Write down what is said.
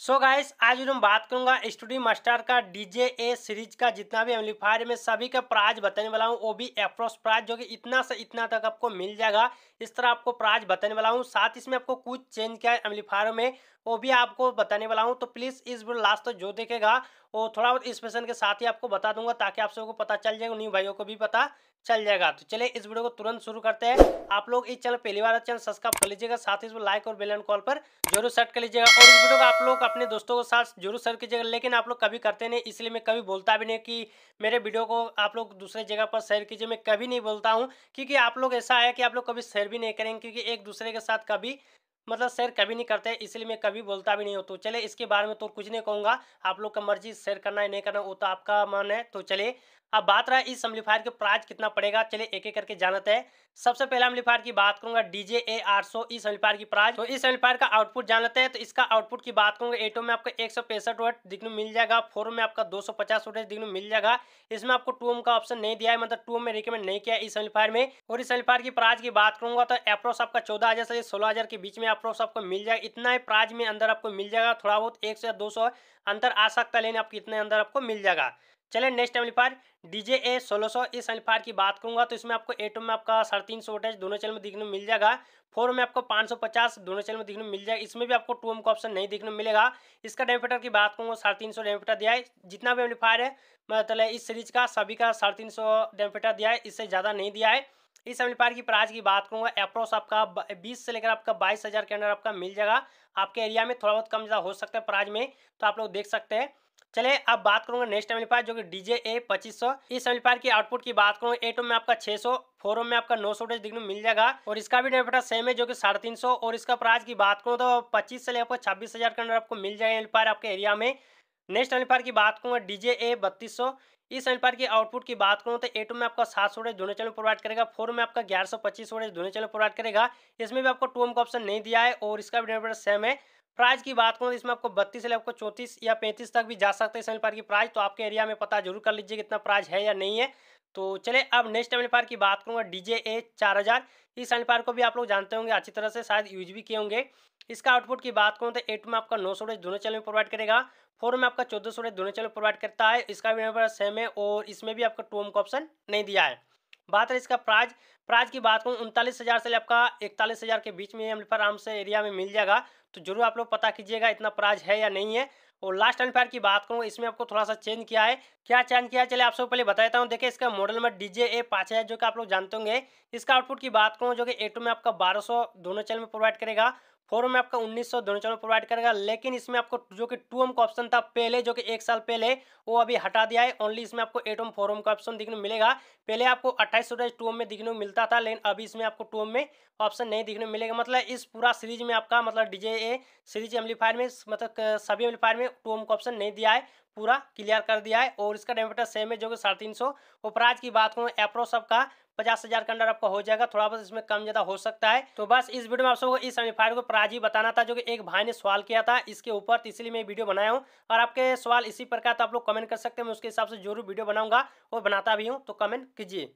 सो so guys आज हम बात करूंगा स्टूडियो मास्टर का डीजे ए सीरीज का जितना भी एम्पलीफायर में सभी का प्राइज बताने वाला हूं वो भी एप्रोस प्राइज जो कि इतना से इतना तक आपको मिल जाएगा इस तरह आपको प्राइज बताने वाला हूं साथ इसमें आपको कुछ चेंज किया है एम्पलीफायरों में वो भी आपको बताने वाला हूं तो प्लीज़ इस वीडियो लास्ट तक तो जो देखेगा वो थोड़ा बहुत पेशन के साथ ही आपको बता दूंगा ताकि आप सबको पता चल जाएगा न्यू भाइयों को भी पता चल जाएगा तो चलिए इस वीडियो को तुरंत शुरू करते हैं आप लोग इस चैनल पहली बार चैनल सब्सक्राइब तो कर लीजिएगा साथ ही इसको लाइक और बेलन कॉल पर जरूर सेट कर लीजिएगा और इस वीडियो को आप लोग अपने दोस्तों के साथ जरूर शेयर कीजिएगा लेकिन आप लोग कभी करते नहीं इसलिए मैं कभी बोलता भी नहीं कि मेरे वीडियो को आप लोग दूसरे जगह पर शेयर कीजिए मैं कभी नहीं बोलता हूँ क्योंकि आप लोग ऐसा है कि आप लोग कभी शेयर भी नहीं करेंगे क्योंकि एक दूसरे के साथ कभी मतलब शेयर कभी नहीं करते इसलिए मैं कभी बोलता भी नहीं हूँ तो चले इसके बारे में तो कुछ नहीं कहूँगा आप लोग का मर्जी शेयर करना है नहीं करना वो तो आपका मन है तो चले अब बात रहा इस एम्पलीफायर के प्राइस कितना पड़ेगा चलिए एक एक करके जानते हैं सबसे पहले एम्पलीफायर की बात करूंगा डीजे ए आर सो इस एम्पलीफायर की प्राइस तो इस एम्पलीफायर का आउटपुट जान लेते हैं तो इसका आउटपुट की बात करूंगा एटो में आपको एक सौ पैंसठ वोट दिखने मिल जाएगा फोर में आपका दो सौ पचास वोट दिखने मिल जाएगा इसमें आपको टू का ऑप्शन नहीं दिया है मतलब टू में रिकमेंड नहीं किया इस एम्पलीफायर में और इस एम्पलीफायर की प्राइस की बात करूंगा तो अप्रोक्स आपका चौदह हजार से सोलह हजार के बीच में अप्रोक्स आपको मिल जाएगा इतना ही प्राइज में अंदर आपको मिल जाएगा थोड़ा बहुत एक सौ या दो सौ अंतर आ सकता है लेकिन आपको इतने अंदर आपको मिल जाएगा चले नेक्स्ट एम्पलीफायर डीजे ए सोलह इस एम्पलीफायर की बात करूंगा तो इसमें आपको एट में आपका साढ़े तीन सौ वोटेज दोनों चैनल में देखने मिल जाएगा फोर में आपको पाँच सौ पचास दोनों चैनल में देखने मिल जाएगा इसमें भी आपको टू एम का ऑप्शन नहीं देखने मिलेगा इसका डेमफेटर की बात करूंगा साढ़े तीन सौ डेमफेटर दिया है जितना भी एम्पलीफायर है मतलब इस सीरीज का सभी का साढ़े तीन सौ डेमफेटर दिया है इससे ज़्यादा नहीं दिया है इस एम्पलीफायर की प्राइस की बात करूंगा अप्रोस आपका 20 से लेकर आपका बाईस हज़ार के अंदर आपका मिल जाएगा आपके एरिया में थोड़ा बहुत कम ज़्यादा हो सकता है प्राइज में तो आप लोग देख सकते हैं चले अब बात करूंगा नेक्स्ट एम्पलीफायर जो कि डीजे ए पच्चीस इस एम्पलीफायर की आउटपुट की बात करूँ एटो में आपका छह सौ फोरम में आपका नौ सौ देखने मिल जाएगा और इसका भी डेटा सेम है जो कि साढ़े तीन सौ और इसका प्राइस की बात करूँ तो पच्चीस से लेकर छब्बीस हजार के अंदर आपको मिल जाएगा एम्पलीफायर आपके एरिया में नेक्स्ट एम्पायर की बात करूँगा डीजे ए बत्तीस इस एम्पायर की आउटपुट की बात करूँ तो ए टू में आपका सात सौ दोनों चैनल प्रोवाइड करेगा फोर में आपका ग्यारह सौ पच्चीस धोने चैनल प्रोवाइड करेगा इसमें भी आपको टू एम का ऑप्शन नहीं दिया है और इसका भी सेम है प्राइस की बात करूँ तो इसमें आपको बत्तीस से आपको चौंतीस या पैंतीस तक भी जा सकते हैं इस एम्पायर की प्राइस तो आपके एरिया में पता जरूर कर लीजिए कितना प्राइस है या नहीं है तो चले अब नेक्स्ट एम्पलीफायर की बात करूँगा डी जे ए चार हज़ार इस एम्पलीफायर को भी आप लोग जानते होंगे अच्छी तरह से शायद यूज भी किए होंगे इसका आउटपुट की बात करूँ तो एट में आपका नौ सौ दोनों चैनल में प्रोवाइड करेगा फोर में आपका चौदह सौ दोनों चैनल प्रोवाइड करता है इसका भी नंबर सेम है और इसमें भी आपका टोम का ऑप्शन नहीं दिया है बात है इसका प्राइज प्राइज की बात करूँ उनतालीस हज़ार से आपका इकतालीस हज़ार के बीच में एम्पलीफायर आराम से एरिया में मिल जाएगा तो जरूर आप लोग पता कीजिएगा इतना प्राइज है या नहीं है और लास्ट हैंड फायर की बात करूँ इसमें आपको थोड़ा सा चेंज किया है क्या चेंज किया है चले आप सबको पहले बताता हूँ देखिए इसका मॉडल में डी जे ए पाँच है जो कि आप लोग जानते होंगे इसका आउटपुट की बात करूँ जो कि ए में आपका बारह दोनों चैनल में प्रोवाइड करेगा फॉर्म में आपका उन्नीस सौ दोनों प्रोवाइड करेगा लेकिन इसमें आपको जो कि टू एम का ऑप्शन था पहले जो कि एक साल पहले वो अभी हटा दिया है ओनली इसमें आपको एट ओम फोर ओम का ऑप्शन दिखने मिलेगा पहले आपको अट्ठाईस सौ टू एम में देखने को मिलता था लेकिन अभी इसमें आपको टू एम में ऑप्शन नहीं दिखने मिलेगा मतलब इस पूरा सीरीज में आपका मतलब डीजे ए सीरीज एम्पलीफायर में मतलब सभी एम्पलीफायर में टू एम का ऑप्शन नहीं दिया है पूरा क्लियर कर दिया है और इसका डेमीटर सेम है जो कि साढ़े तीन सौ और प्राइज की बात करूँ एप्रो सबका पचास हजार के अंदर आपका हो जाएगा थोड़ा बहुत इसमें कम ज्यादा हो सकता है तो बस इस वीडियो में आप सबको इस सेमीफायर को पराजी बताना था जो कि एक भाई ने सवाल किया था इसके ऊपर तो इसलिए मैं वीडियो बनाया हूँ और आपके सवाल इसी प्रकार तो आप लोग कमेंट कर सकते हैं मैं उसके हिसाब से जरूर वीडियो बनाऊंगा और बनाता भी हूँ तो कमेंट कीजिए